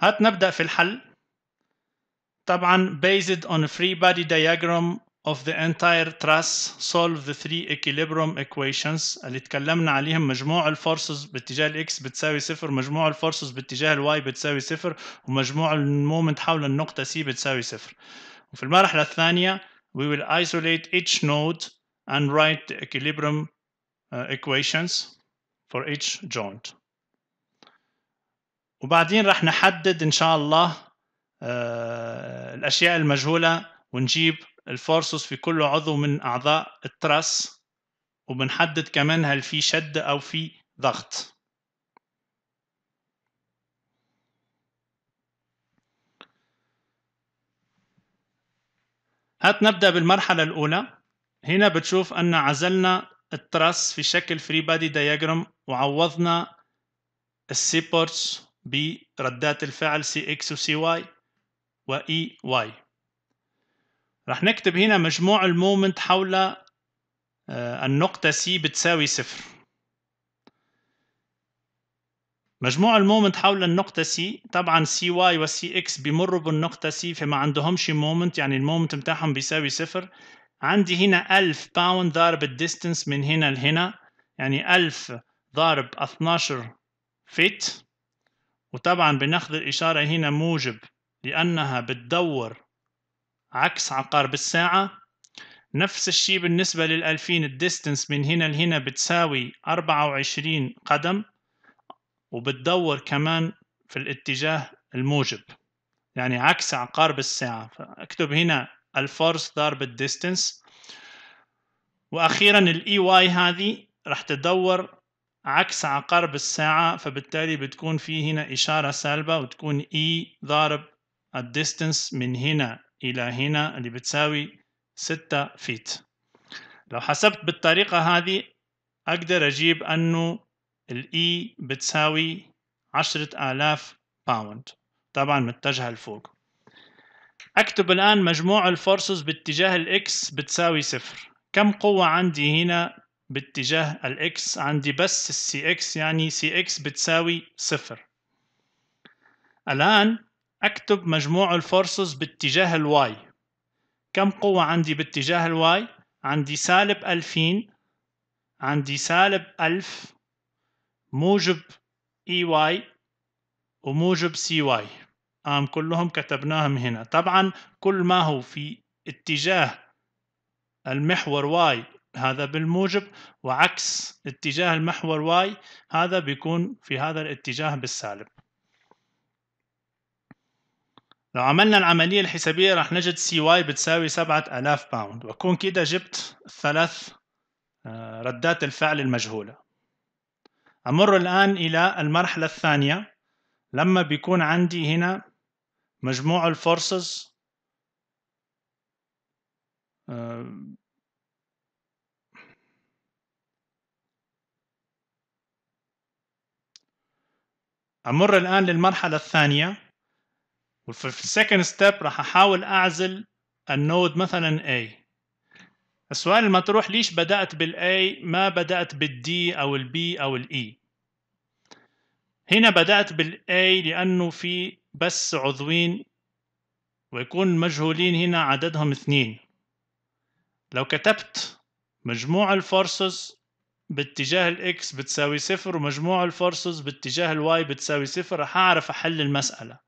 هات نبدأ في الحل طبعا based on a free body diagram of the entire truss solve the three equilibrium equations اللي اتكلمنا عليهم مجموع الفورسز باتجاه الاكس بتساوي صفر مجموع الفورسز باتجاه الواي بتساوي صفر ومجموع المومنت حول النقطة C بتساوي صفر وفي المرحلة الثانية we will isolate each node and write the equilibrium uh, equations for each joint وبعدين رح نحدد ان شاء الله آه، الاشياء المجهوله ونجيب الفورسوس في كل عضو من اعضاء التراس وبنحدد كمان هل في شد او في ضغط هات نبدأ بالمرحلة الأولى هنا بتشوف أن عزلنا التراس في شكل فري بادي دياجرام وعوضنا السيبورتس بردات الفعل سي اكس وسي واي واي واي رح نكتب هنا مجموع المومنت حول آه، النقطة سي بتساوي صفر مجموع المومنت حول النقطة سي طبعا سي واي وسي اكس بمروا بالنقطة سي فما عندهمش مومنت يعني المومنت بتاعهم بيساوي صفر عندي هنا 1000 باوند ضارب الديستنس من هنا لهنا يعني 1000 ضارب 12 فيت وطبعا بناخذ الإشارة هنا موجب لأنها بتدور عكس عقارب الساعة نفس الشيء بالنسبة للألفين الديستنس من هنا لهنا بتساوي أربعة وعشرين قدم وبتدور كمان في الاتجاه الموجب يعني عكس عقارب الساعة فأكتب هنا الفورس ضرب الديستنس وأخيرا الإي واي e هذه راح تدور عكس عقارب الساعة فبالتالي بتكون في هنا إشارة سالبة وتكون E ضارب الديستنس من هنا إلى هنا اللي بتساوي 6 فيت لو حسبت بالطريقة هذه أقدر أجيب أنه الـ E بتساوي عشرة آلاف باوند طبعا متجهة لفوق أكتب الآن مجموع الفورسز باتجاه الإكس بتساوي صفر كم قوة عندي هنا باتجاه الاكس عندي بس السي اكس يعني سي اكس بتساوي صفر الآن أكتب مجموع الفورسز باتجاه الواي كم قوة عندي باتجاه الواي؟ عندي سالب ألفين عندي سالب ألف موجب اي e واي وموجب سي واي آم كلهم كتبناهم هنا طبعا كل ما هو في اتجاه المحور واي هذا بالموجب وعكس اتجاه المحور واي هذا بيكون في هذا الاتجاه بالسالب لو عملنا العملية الحسابية راح نجد سي واي بتساوي 7000 باوند وأكون كده جبت ثلاث آه، ردات الفعل المجهولة أمر الآن إلى المرحلة الثانية لما بيكون عندي هنا مجموع الفورسز آه، أمر الآن للمرحلة الثانية وفي السكند ستيب راح أحاول أعزل النود مثلا A السؤال المطروح ليش بدأت بالA ما بدأت بالD أو الB أو الE هنا بدأت بالA لأنه في بس عضوين ويكون مجهولين هنا عددهم اثنين لو كتبت مجموع الفورسز باتجاه الاكس بتساوي صفر ومجموع الفورسز باتجاه الواي بتساوي صفر رح اعرف احل المساله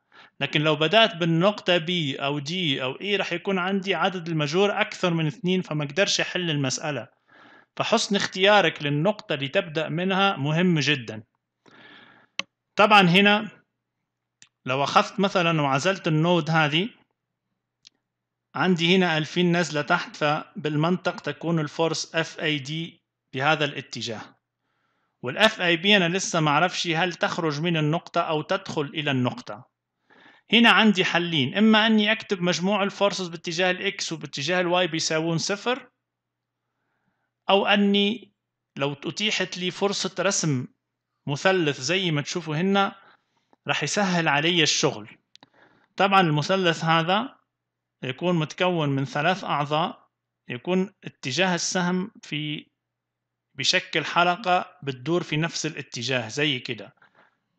لكن لو بدات بالنقطه بي او دي او اي e رح يكون عندي عدد المجهور اكثر من اثنين فما اقدرش احل المساله فحسن اختيارك للنقطه اللي تبدا منها مهم جدا طبعا هنا لو اخذت مثلا وعزلت النود هذه عندي هنا 2000 نزله تحت فبالمنطق تكون الفورس اف اي دي بهذا الاتجاه والاف اي بي انا لسه ما اعرفش هل تخرج من النقطه او تدخل الى النقطه هنا عندي حلين اما اني اكتب مجموع الفورسز باتجاه الاكس وباتجاه الواي بيساوون صفر او اني لو اتيحت لي فرصه رسم مثلث زي ما تشوفوا هنا راح يسهل علي الشغل طبعا المثلث هذا يكون متكون من ثلاث اعضاء يكون اتجاه السهم في بشكل حلقة بتدور في نفس الاتجاه زي كده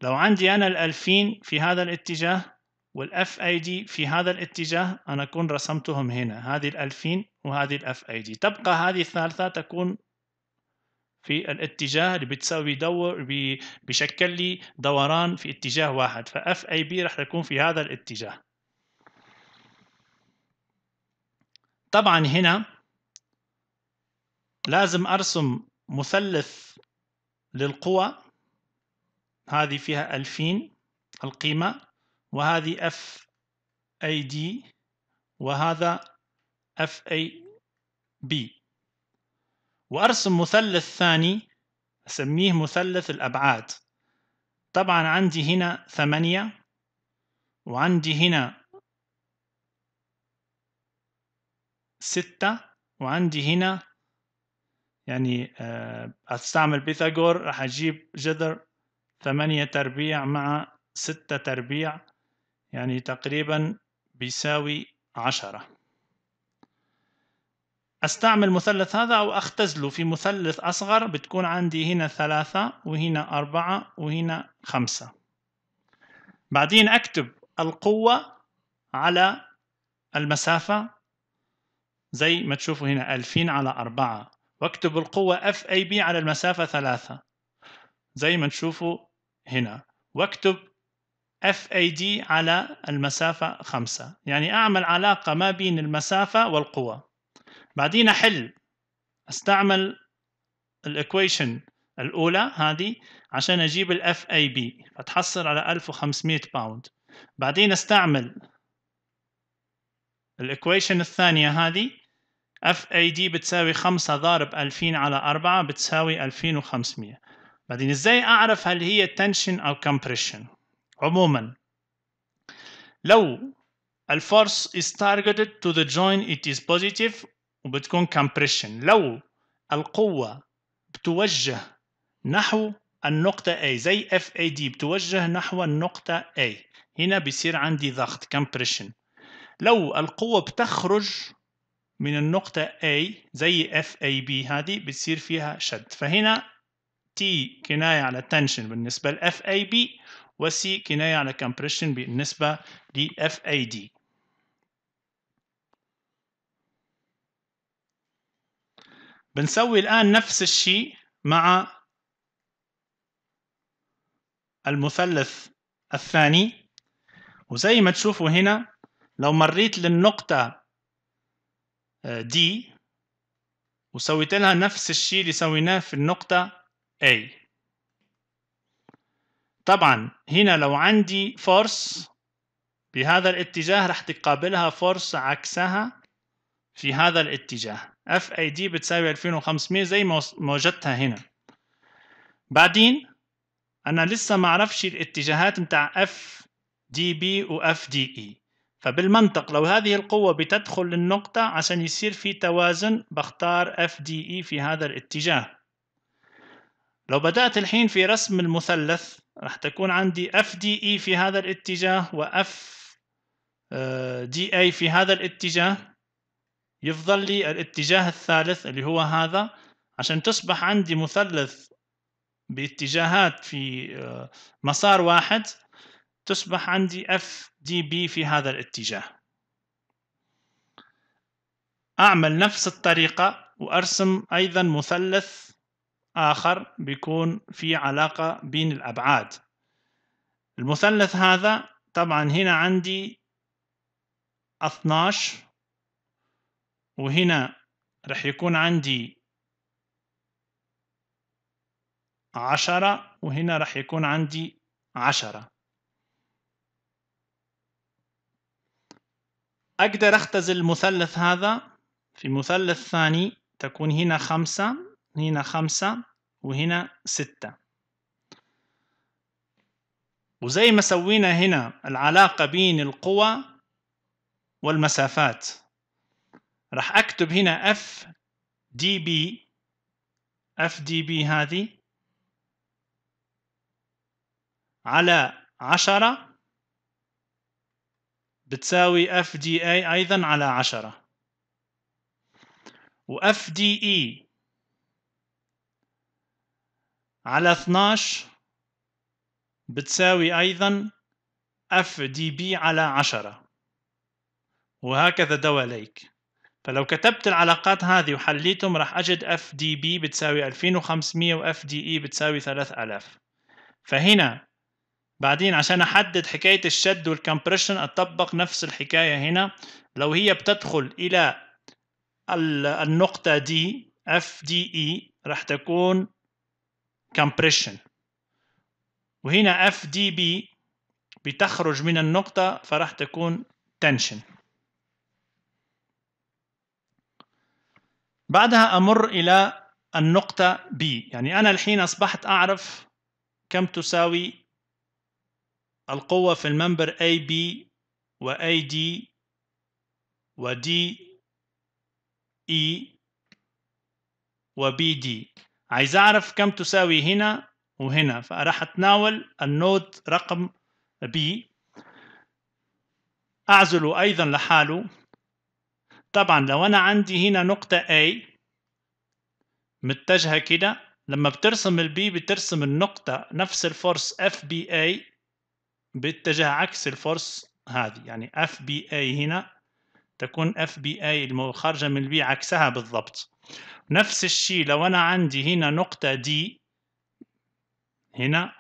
لو عندي أنا الألفين في هذا الاتجاه والاف اي دي في هذا الاتجاه انا اكون رسمتهم هنا هذه الالفين وهذه الاف اي دي تبقى هذه الثالثه تكون في الاتجاه اللي بتسوي دور بشكل لي دوران في اتجاه واحد فاف اي بي راح يكون في هذا الاتجاه طبعا هنا لازم ارسم مثلث للقوى هذه فيها ألفين القيمة وهذه اف اي دي وهذا اف اي بي وأرسم مثلث ثاني أسميه مثلث الأبعاد طبعا عندي هنا ثمانية وعندي هنا ستة وعندي هنا يعني آه، استعمل بيثاغور راح اجيب جذر ثمانية تربيع مع ستة تربيع يعني تقريبا بيساوي عشرة استعمل مثلث هذا او اختزله في مثلث اصغر بتكون عندي هنا ثلاثة وهنا أربعة وهنا خمسة بعدين اكتب القوة على المسافة زي ما تشوفوا هنا الفين على اربعة واكتب القوة FAB على المسافة ثلاثة زي ما نشوفوا هنا واكتب FAD على المسافة خمسة يعني اعمل علاقة ما بين المسافة والقوة بعدين احل استعمل الإكويشن الأولى هذه عشان أجيب ال FAB فتحصل على 1500 باوند بعدين استعمل الإكويشن الثانية هذه اف اي دي بتساوي 5 ضارب 2000 على 4 بتساوي 2500 بعدين ازاي اعرف هل هي تنشن او كومبريشن عموما لو الفورس is targeted to the joint it is positive وبتكون compression لو القوة بتوجه نحو النقطة A زي FAD بتوجه نحو النقطة A هنا بيصير عندي ضغط compression لو القوة بتخرج من النقطة A زي FAB هذه بتصير فيها شد فهنا T كناية على tension بالنسبة ل FAB و C كناية على compression بالنسبة ل FAD بنسوي الآن نفس الشيء مع المثلث الثاني وزي ما تشوفوا هنا لو مريت للنقطة دي آه، وسويت لها نفس الشيء اللي سويناه في النقطة A طبعا هنا لو عندي فورس بهذا الاتجاه رح تقابلها فورس عكسها في هذا الاتجاه FAD اي دي بتساوي 2500 زي ما وجدتها هنا بعدين انا لسه ما اعرفش الاتجاهات متاع FDB و FDE فبالمنطق لو هذه القوة بتدخل للنقطة عشان يصير في توازن بختار FDE في هذا الاتجاه لو بدأت الحين في رسم المثلث راح تكون عندي FDE في هذا الاتجاه و FDA e في هذا الاتجاه يفضل لي الاتجاه الثالث اللي هو هذا عشان تصبح عندي مثلث باتجاهات في مسار واحد تصبح عندي اف دي بي في هذا الاتجاه اعمل نفس الطريقة وارسم ايضا مثلث اخر بيكون في علاقة بين الابعاد المثلث هذا طبعا هنا عندي 12 وهنا رح يكون عندي عشرة وهنا رح يكون عندي عشرة أقدر أختزل المثلث هذا في مثلث ثاني تكون هنا خمسة هنا خمسة وهنا ستة وزي ما سوينا هنا العلاقة بين القوى والمسافات راح أكتب هنا F بي F بي هذه على عشرة بتساوي اف دي اي ايضا على 10 واف دي اي على 12 بتساوي ايضا اف دي بي على 10 وهكذا دواليك فلو كتبت العلاقات هذه وحليتهم راح أجد اف دي بي بتساوي 2500 واف دي اي بتساوي 3000 فهنا بعدين عشان احدد حكايه الشد والكمبريشن اطبق نفس الحكايه هنا لو هي بتدخل الى النقطه دي اف دي اي e، راح تكون كمبريشن وهنا اف دي بي بتخرج من النقطه فراح تكون تنشن بعدها امر الى النقطه B يعني انا الحين اصبحت اعرف كم تساوي القوة في الممبر AB و AD و DE و BD عايز أعرف كم تساوي هنا وهنا فراح أتناول النود رقم B أعزله أيضا لحاله طبعا لو أنا عندي هنا نقطة A متجهة كده لما بترسم البي بترسم النقطة نفس الفورس FBA باتجاه عكس الفرص هذه يعني اف بي اي هنا تكون اف بي اي خارجه من البي عكسها بالضبط نفس الشيء لو انا عندي هنا نقطه دي هنا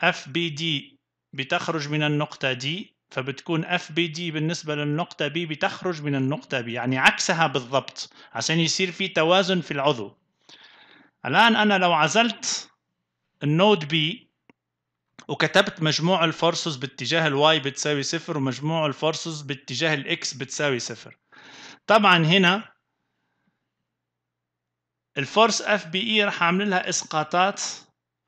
اف بي دي بتخرج من النقطه دي فبتكون اف بي دي بالنسبه للنقطه بي بتخرج من النقطه بي يعني عكسها بالضبط عشان يصير في توازن في العضو الان انا لو عزلت النود بي وكتبت مجموع الفورسز باتجاه الواي بتساوي صفر ومجموع الفورسز باتجاه الاكس بتساوي صفر طبعا هنا الفورس اف بي اي e راح اعمل لها اسقاطات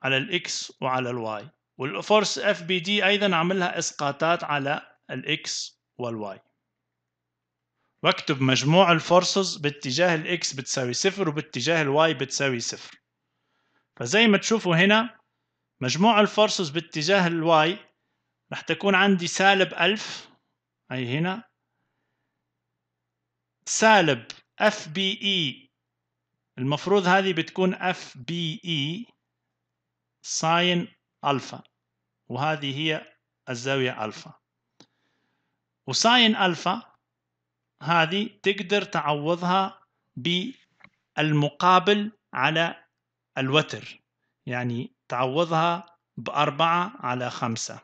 على الاكس وعلى الواي والفورس اف بي دي ايضا اعمل لها اسقاطات على الاكس والواي واكتب مجموع الفورسز باتجاه الاكس بتساوي صفر وباتجاه الواي بتساوي صفر فزي ما تشوفوا هنا مجموع الفورسز باتجاه الواي رح تكون عندي سالب ألف أي هنا سالب اف بي اي المفروض هذه بتكون اف بي اي ساين الفا وهذه هي الزاوية الفا وساين الفا هذه تقدر تعوضها بالمقابل على الوتر يعني تعوضها بأربعة على خمسة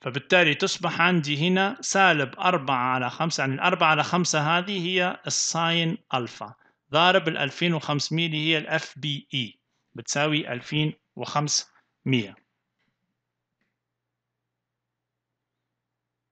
فبالتالي تصبح عندي هنا سالب أربعة على خمسة يعني الأربعة على خمسة هذه هي الساين ألفا ضارب الألفين وخمسمية اللي هي الـ FBE بتساوي وخمسمية